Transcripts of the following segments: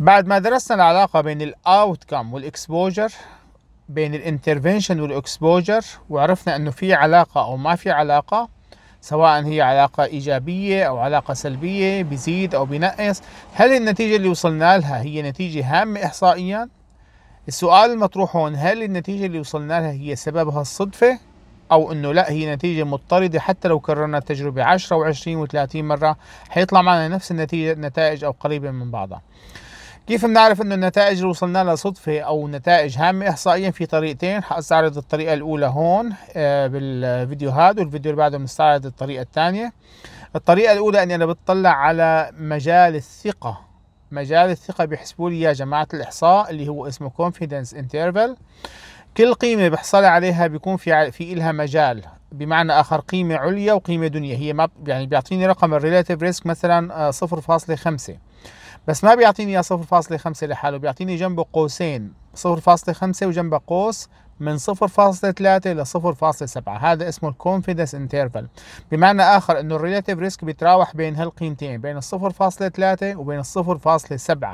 بعد ما درسنا العلاقة بين الـ outcome والـ exposure بين intervention والـ exposure وعرفنا انه في علاقة او ما في علاقة سواء هي علاقة إيجابية أو علاقة سلبية بزيد أو بينقص هل النتيجة اللي وصلنا لها هي نتيجة هامة إحصائيا السؤال المطروح هون هل النتيجة اللي وصلنا لها هي سببها الصدفة أو أنه لا هي نتيجة مضطردة حتى لو كررنا التجربة 10 و20 و30 مرة حيطلع معنا نفس النتيجة النتائج أو قريبة من بعضها كيف بنعرف انه النتائج اللي وصلنا لها صدفة او نتائج هامة احصائيا في طريقتين حاستعرض الطريقة الاولى هون آه، بالفيديو هذا والفيديو اللي بعده بنستعرض الطريقة الثانية الطريقة الاولى اني انا بتطلع على مجال الثقة مجال الثقة بيحسبوا لي يا جماعة الاحصاء اللي هو اسمه confidence interval كل قيمة بحصل عليها بيكون في في إلها مجال بمعنى آخر قيمة عليا وقيمة دنيا هي ما يعني بيعطيني رقم الريلاتيف ريسك مثلا 0.5 آه، بس ما بيعطيني اياه 0.5 لحاله بيعطيني جنبه قوسين 0.5 وجنبه قوس من 0.3 ل 0.7 هذا اسمه الكونفيدنس انترفال بمعنى اخر انه الريلاتيف ريسك بيتراوح بين هالقيمتين بين 0.3 وبين 0.7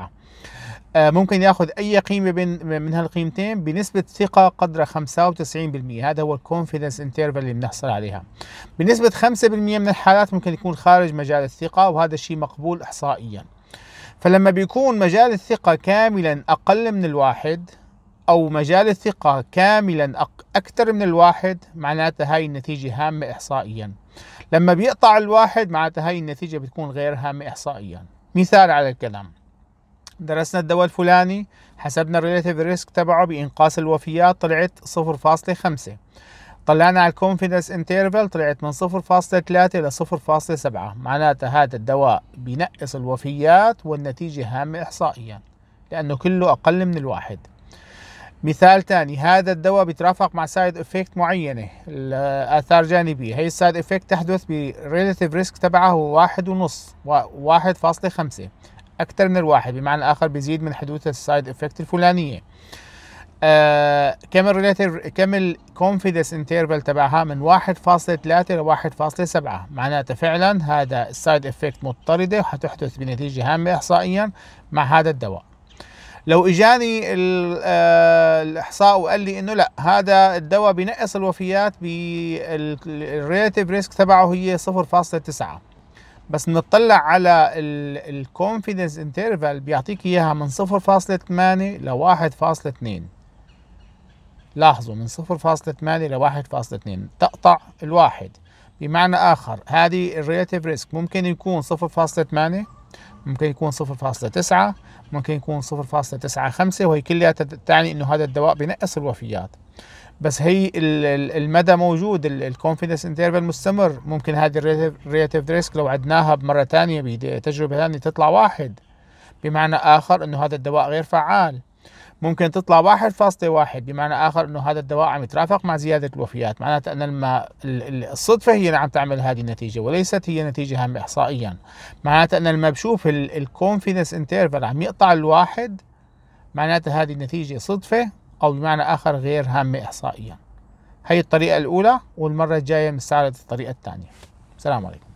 آه، ممكن ياخذ اي قيمه بين من هالقيمتين بنسبه ثقه قدرها 95% هذا هو الكونفيدنس انترفال اللي بنحصل عليها بنسبه 5% من الحالات ممكن يكون خارج مجال الثقه وهذا الشيء مقبول احصائيا فلما بيكون مجال الثقة كاملا أقل من الواحد أو مجال الثقة كاملا أكثر من الواحد معناتها هاي النتيجة هامة إحصائيا لما بيقطع الواحد معناتها هاي النتيجة بتكون غير هامة إحصائيا مثال على الكلام درسنا الدواء الفلاني حسبنا الريليتيف ريسك تبعه بإنقاص الوفيات طلعت 0.5 طلعنا على الكونفيدنس انترفال طلعت من 0.3 إلى 0.7 معناتها هذا الدواء بينقص الوفيات والنتيجة هامة إحصائيا لأنه كله أقل من الواحد مثال ثاني هذا الدواء بيترافق مع سايد افكت معينة آثار جانبية هي السايد افكت تحدث بريليتيف ريسك تبعه واحد ونص واحد فاصلة خمسة أكثر من الواحد بمعنى آخر بيزيد من حدوث السايد افكت الفلانية كم الريليتيف كم الكونفيدنس انترفال تبعها من 1.3 ل 1.7 معناته فعلا هذا السايد افكت مضطرده وحتحدث بنتيجه هامه احصائيا مع هذا الدواء لو اجاني آه، الاحصاء وقال لي انه لا هذا الدواء بنقص الوفيات بالريليتيف ريسك تبعه هي 0.9 بس نطلع على الكونفيدنس انترفال بيعطيك اياها من 0.8 ل 1.2 لاحظوا من 0.8 إلى 1.2 تقطع الواحد بمعنى آخر هذه الريليتيف ريسك ممكن يكون 0.8 ممكن يكون 0.9 ممكن يكون 0.95 وهي كلها تعني انه هذا الدواء بنقص الوفيات بس هي المدى موجود الكونفيدنس انترفال مستمر ممكن هذه الريليتيف ريسك لو عدناها بمره ثانيه بتجربه ثانيه تطلع واحد بمعنى اخر انه هذا الدواء غير فعال ممكن تطلع 1.1 بمعنى آخر أنه هذا الدواء عم يترافق مع زيادة الوفيات معناته أن الم... الصدفة هي اللي عم تعمل هذه النتيجة وليست هي نتيجة هم إحصائيا معناته أن المبشوف الكونفيدنس انترفال عم يقطع الواحد معناته هذه النتيجة صدفة أو بمعنى آخر غير هامة إحصائيا هي الطريقة الأولى والمرة الجاية بنستعرض الطريقة الثانية السلام عليكم